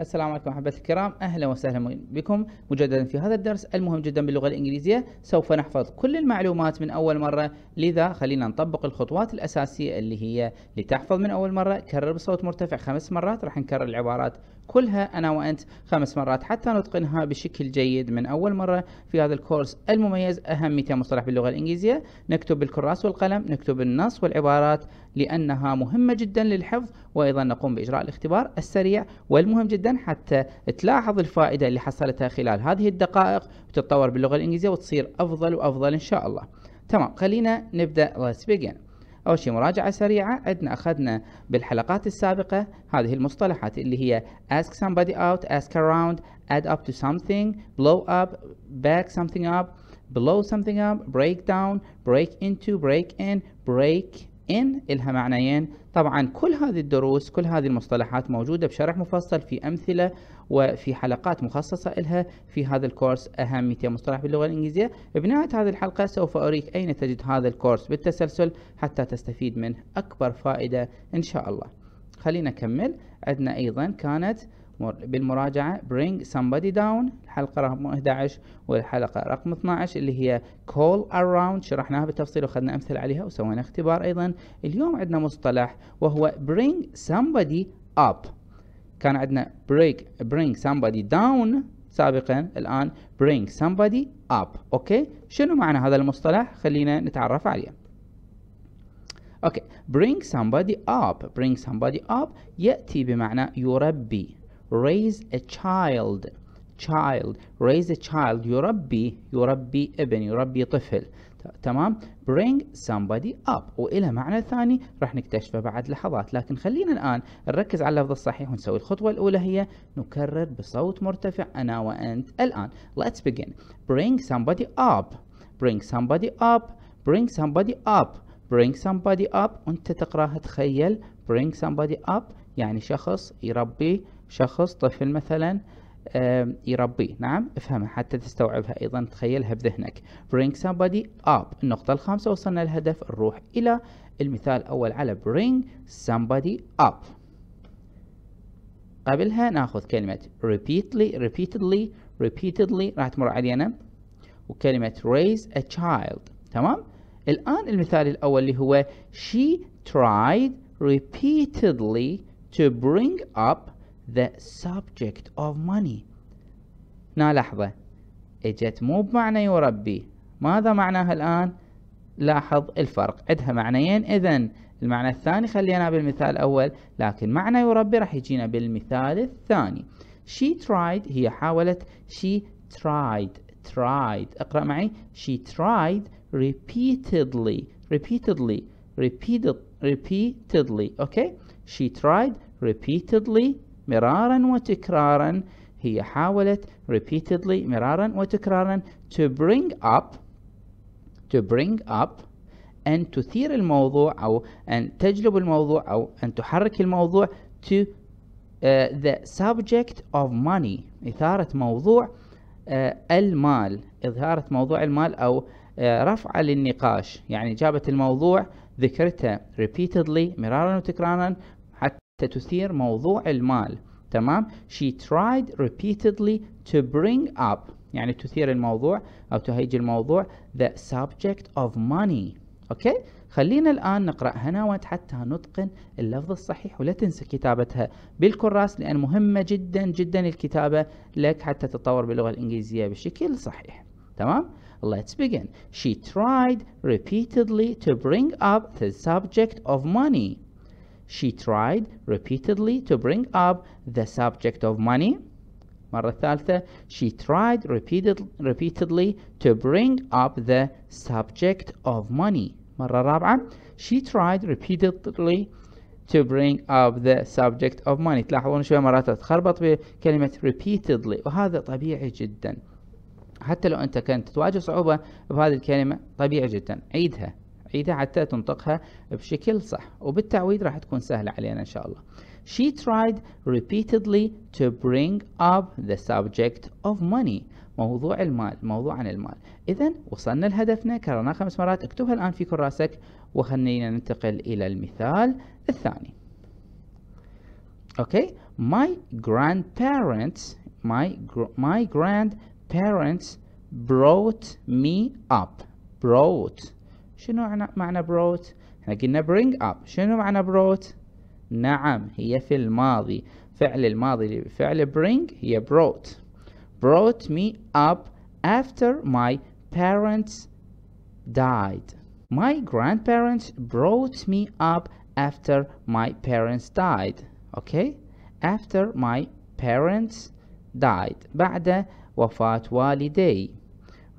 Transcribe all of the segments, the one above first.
السلام عليكم احبتي الكرام اهلا وسهلا بكم مجددا في هذا الدرس المهم جدا باللغه الانجليزيه سوف نحفظ كل المعلومات من اول مره لذا خلينا نطبق الخطوات الاساسيه اللي هي لتحفظ من اول مره كرر بصوت مرتفع خمس مرات راح نكرر العبارات كلها أنا وأنت خمس مرات حتى نتقنها بشكل جيد من أول مرة في هذا الكورس المميز أهم 200 مصطلح باللغة الإنجليزية نكتب بالكراس والقلم نكتب النص والعبارات لأنها مهمة جدا للحفظ وأيضا نقوم بإجراء الاختبار السريع والمهم جدا حتى تلاحظ الفائدة اللي حصلتها خلال هذه الدقائق وتتطور باللغة الإنجليزية وتصير أفضل وأفضل إن شاء الله تمام خلينا نبدأ let's begin أول شيء مراجعة سريعة عندنا أخذنا بالحلقات السابقة هذه المصطلحات اللي هي ask somebody out, ask around, add up to something, blow up, back something up, blow something up, break down, break into, break in, break ان إلها معنيين طبعا كل هذه الدروس كل هذه المصطلحات موجودة بشرح مفصل في أمثلة وفي حلقات مخصصة إلها في هذا الكورس اهم 200 مصطلح باللغة الإنجليزية بنهاية هذه الحلقة سوف أريك أين تجد هذا الكورس بالتسلسل حتى تستفيد منه أكبر فائدة إن شاء الله خلينا نكمل عندنا أيضا كانت بالمراجعة bring somebody down الحلقة رقم 11 والحلقة رقم 12 اللي هي call around شرحناها بالتفصيل وخذنا أمثلة عليها وسوينا اختبار أيضا اليوم عندنا مصطلح وهو bring somebody up كان عندنا break bring somebody down سابقا الآن bring somebody up أوكي شنو معنى هذا المصطلح خلينا نتعرف عليه اوكي bring somebody up bring somebody up ياتي بمعنى يربي raise a child child raise a child يربي يربي ابن يربي طفل تمام bring somebody up وإلى معنى ثاني راح نكتشفه بعد لحظات لكن خلينا الآن نركز على اللفظ الصحيح ونسوي الخطوة الأولى هي نكرر بصوت مرتفع أنا وأنت الآن let's begin bring somebody up bring somebody up bring somebody up bring somebody up وانت تقراها تخيل bring somebody up يعني شخص يربي شخص طفل مثلا يربيه نعم افهمها حتى تستوعبها ايضا تخيلها بذهنك bring somebody up النقطة الخامسة وصلنا الهدف نروح الى المثال الاول على bring somebody up قبلها ناخذ كلمة repeatedly repeatedly repeatedly راح تمر علينا وكلمة raise a child تمام الآن المثال الأول اللي هو she tried repeatedly to bring up the subject of money هنا لحظة اجت مو بمعنى يربي ماذا معناها الآن لاحظ الفرق عندها معنيين إذا المعنى الثاني خلينا بالمثال الأول لكن معنى يربي راح يجينا بالمثال الثاني she tried هي حاولت she tried tried اقرأ معي she tried repeatedly repeatedly repeated repeatedly okay she tried repeatedly مرارا وتكرارا هي حاولت repeatedly مرارا وتكرارا to bring up to bring up أن تثير الموضوع أو أن تجلب الموضوع أو أن تحرك الموضوع to uh, the subject of money إثارة موضوع uh, المال إثارة موضوع المال أو uh, رفعه للنقاش يعني جابت الموضوع ذكرته repeatedly مرارا وتكرارا ستثير موضوع المال تمام she tried repeatedly to bring up يعني تثير الموضوع أو تهيج الموضوع the subject of money أوكي خلينا الآن نقرأ هنا حتى نتقن اللفظ الصحيح ولا تنسى كتابتها بالكراس لأن مهمة جدا جدا الكتابة لك حتى تتطور باللغة الإنجليزية بشكل صحيح تمام؟ Let's begin. She tried repeatedly to bring up the subject of money. she tried repeatedly to bring up the subject of money مرة ثالثة she tried repeated, repeatedly to bring up the subject of money مرة رابعة she tried repeatedly to bring up the subject of money تلاحظون شوية مرات تتخربط بكلمة repeatedly وهذا طبيعي جدا حتى لو أنت كنت تواجه صعوبة بهذه الكلمة طبيعي جدا عيدها بعيدة حتى تنطقها بشكل صح وبالتعويض راح تكون سهلة علينا إن شاء الله She tried repeatedly to bring up the subject of money موضوع المال موضوع عن المال إذا وصلنا لهدفنا كررناه خمس مرات اكتبها الآن في كراسك وخلينا ننتقل إلى المثال الثاني أوكي My grandparents my, gr my grandparents brought me up brought شنو معنى بروت احنا قلنا bring up شنو معنى بروت نعم هي في الماضي فعل الماضي بفعل bring هي brought brought me up after my parents died my grandparents brought me up after my parents died okay after my parents died بعد وفاة والدي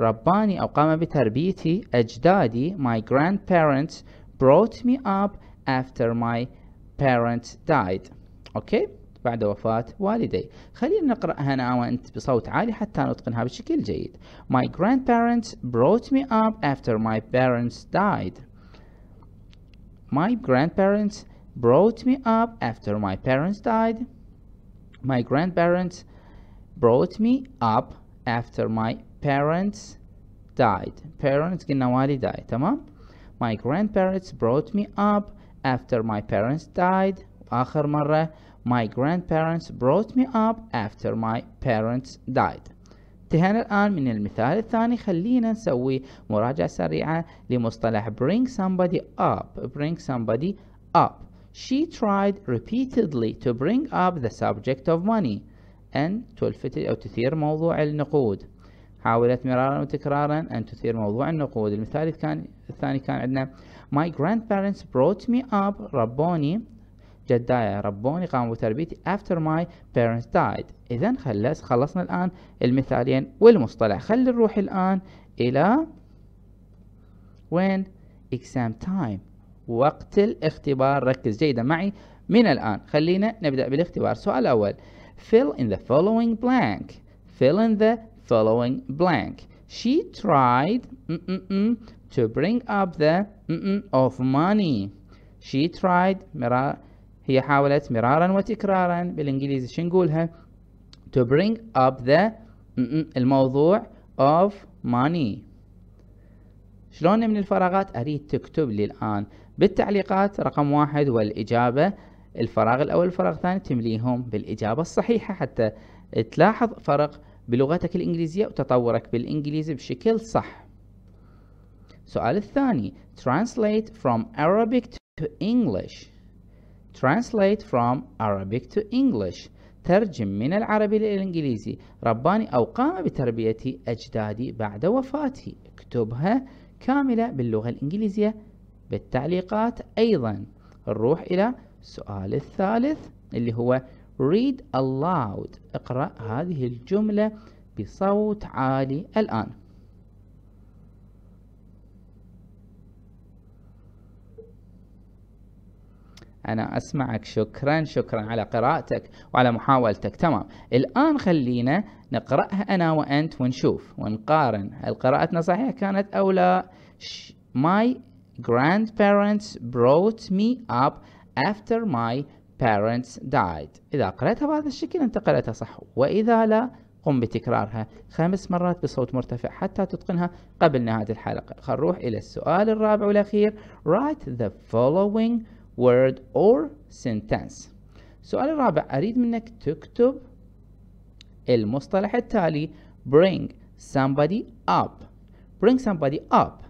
رباني أو قام بتربيتي أجدادي my grandparents brought me up after my parents died أوكي بعد وفاة والدي خلينا نقرأ هنا وأنت بصوت عالي حتى نتقنها بشكل جيد My grandparents brought me up after my parents died My grandparents brought me up after my parents died My grandparents brought me up after my parents died parents قلنا died Tamam? my grandparents brought me up after my parents died آخر مرة my grandparents brought me up after my parents died انتهينا الآن من المثال الثاني خلينا نسوي مراجعة سريعة لمصطلح bring somebody up bring somebody up she tried repeatedly to bring up the subject of money and تلفت أو تثير موضوع النقود حاولت مرارا وتكرارا أن تثير موضوع النقود المثال كان الثاني كان عندنا My grandparents brought me up ربوني جدايا ربوني قاموا بتربيتي after my parents died إذا خلص خلصنا الآن المثالين والمصطلح خلي نروح الآن إلى وين exam time وقت الاختبار ركز جيدا معي من الآن خلينا نبدأ بالاختبار سؤال أول fill in the following blank fill in the following blank. She tried mm -mm, mm to bring up the mm, mm, of money. She tried مرار هي حاولت مرارا وتكرارا بالانجليزي شو نقولها؟ to bring up the الموضوع of money. شلون من الفراغات؟ اريد تكتب لي الان بالتعليقات رقم واحد والاجابه الفراغ الاول الفراغ الثاني تمليهم بالاجابه الصحيحه حتى تلاحظ فرق بلغتك الإنجليزية وتطورك بالإنجليزي بشكل صح سؤال الثاني Translate from Arabic to English Translate from Arabic to English ترجم من العربي للإنجليزي رباني أو قام بتربية أجدادي بعد وفاتي اكتبها كاملة باللغة الإنجليزية بالتعليقات أيضا نروح إلى السؤال الثالث اللي هو read aloud اقرأ هذه الجملة بصوت عالي الآن أنا أسمعك شكرا شكرا على قراءتك وعلى محاولتك تمام الآن خلينا نقرأها أنا وأنت ونشوف ونقارن هل قراءتنا صحيحة كانت أو لا My grandparents brought me up after my parents died إذا قرأتها بهذا الشكل أنت قرأتها صح وإذا لا قم بتكرارها خمس مرات بصوت مرتفع حتى تتقنها قبل نهاية الحلقة خلينا إلى السؤال الرابع والأخير write the following word or sentence السؤال الرابع أريد منك تكتب المصطلح التالي bring somebody up bring somebody up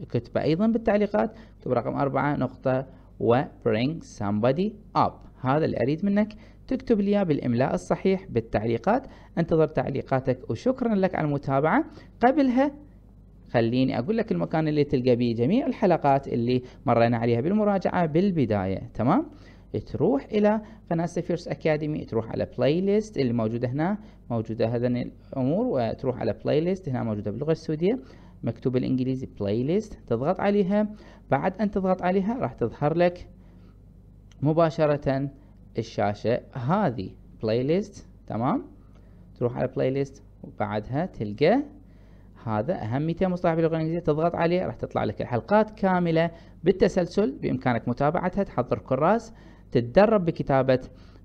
اكتبه أيضا بالتعليقات اكتب رقم أربعة نقطة و bring somebody up هذا اللي أريد منك تكتب لي بالإملاء الصحيح بالتعليقات انتظر تعليقاتك وشكرا لك على المتابعة قبلها خليني أقول لك المكان اللي تلقى بيه جميع الحلقات اللي مرينا عليها بالمراجعة بالبداية تمام؟ تروح إلى قناة سفيرس أكاديمي تروح على بلاي ليست اللي موجودة هنا موجودة هذا الأمور وتروح على بلاي ليست هنا موجودة باللغة السعودية مكتوب بالانجليزي بلاي ليست تضغط عليها بعد ان تضغط عليها راح تظهر لك مباشرة الشاشة هذه بلاي ليست تمام تروح على بلاي ليست وبعدها تلقى هذا اهم 200 مصطلح باللغه الانجليزيه تضغط عليه راح تطلع لك الحلقات كامله بالتسلسل بامكانك متابعتها تحضر كراس تتدرب بكتابه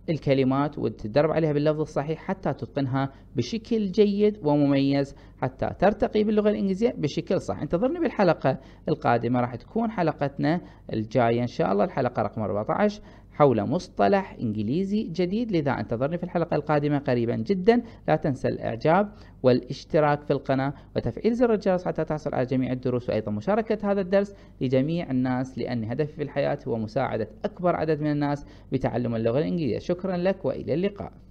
الكلمات وتدرب عليها باللفظ الصحيح حتى تتقنها بشكل جيد ومميز حتى ترتقي باللغة الإنجليزية بشكل صح انتظرني بالحلقة القادمة راح تكون حلقتنا الجاية إن شاء الله الحلقة رقم 14 حول مصطلح إنجليزي جديد لذا انتظرني في الحلقة القادمة قريبا جدا لا تنسى الإعجاب والاشتراك في القناة وتفعيل زر الجرس حتى تحصل على جميع الدروس وأيضا مشاركة هذا الدرس لجميع الناس لأن هدفي في الحياة هو مساعدة أكبر عدد من الناس بتعلم اللغة الإنجليزية شكرا لك وإلى اللقاء